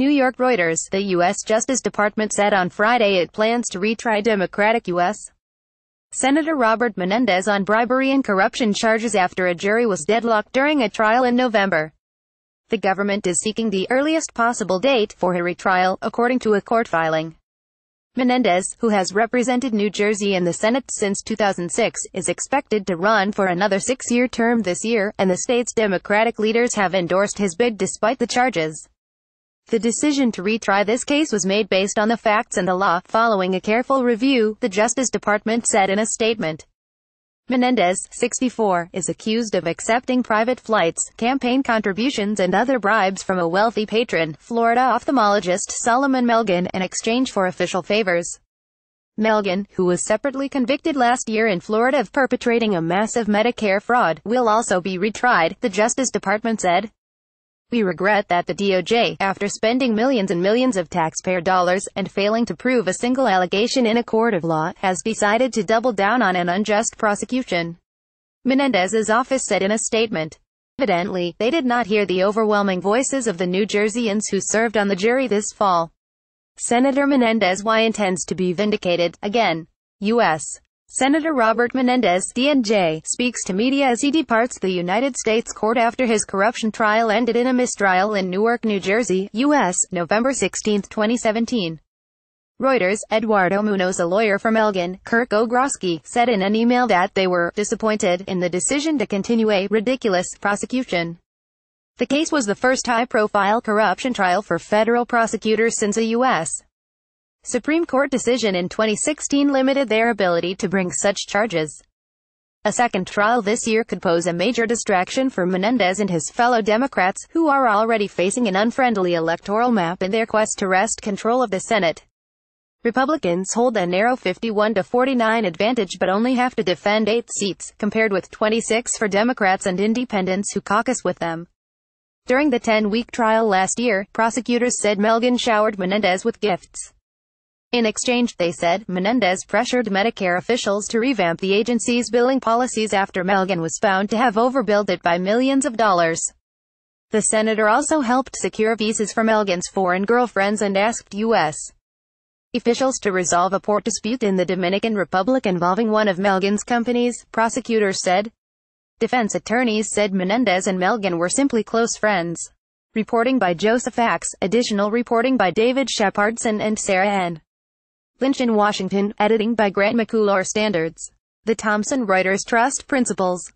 New York Reuters, the U.S. Justice Department said on Friday it plans to retry Democratic U.S. Senator Robert Menendez on bribery and corruption charges after a jury was deadlocked during a trial in November. The government is seeking the earliest possible date for her retrial, according to a court filing. Menendez, who has represented New Jersey in the Senate since 2006, is expected to run for another six-year term this year, and the state's Democratic leaders have endorsed his bid despite the charges. The decision to retry this case was made based on the facts and the law. Following a careful review, the Justice Department said in a statement, Menendez, 64, is accused of accepting private flights, campaign contributions and other bribes from a wealthy patron, Florida ophthalmologist Solomon Melgan, in exchange for official favors. Melgan, who was separately convicted last year in Florida of perpetrating a massive Medicare fraud, will also be retried, the Justice Department said. We regret that the DOJ, after spending millions and millions of taxpayer dollars and failing to prove a single allegation in a court of law, has decided to double down on an unjust prosecution. Menendez's office said in a statement. Evidently, they did not hear the overwhelming voices of the New Jerseyans who served on the jury this fall. Senator Menendez Y intends to be vindicated, again. U.S. Senator Robert Menendez, DNJ, speaks to media as he departs the United States court after his corruption trial ended in a mistrial in Newark, New Jersey, U.S., November 16, 2017. Reuters, Eduardo Munoz, a lawyer from Elgin, Kirk Ogroski, said in an email that they were disappointed in the decision to continue a ridiculous prosecution. The case was the first high-profile corruption trial for federal prosecutors since a U.S. Supreme Court decision in 2016 limited their ability to bring such charges. A second trial this year could pose a major distraction for Menendez and his fellow Democrats, who are already facing an unfriendly electoral map in their quest to wrest control of the Senate. Republicans hold a narrow 51 to 49 advantage but only have to defend 8 seats, compared with 26 for Democrats and independents who caucus with them. During the 10-week trial last year, prosecutors said Melgan showered Menendez with gifts. In exchange, they said, Menendez pressured Medicare officials to revamp the agency's billing policies after Melgan was found to have overbilled it by millions of dollars. The senator also helped secure visas for Melgan's foreign girlfriends and asked U.S. officials to resolve a port dispute in the Dominican Republic involving one of Melgan's companies, prosecutors said. Defense attorneys said Menendez and Melgan were simply close friends. Reporting by Joseph Axe, additional reporting by David Shepardson and Sarah N. Lynch in Washington, editing by Grant McCullough Standards. The Thomson Reuters Trust Principles.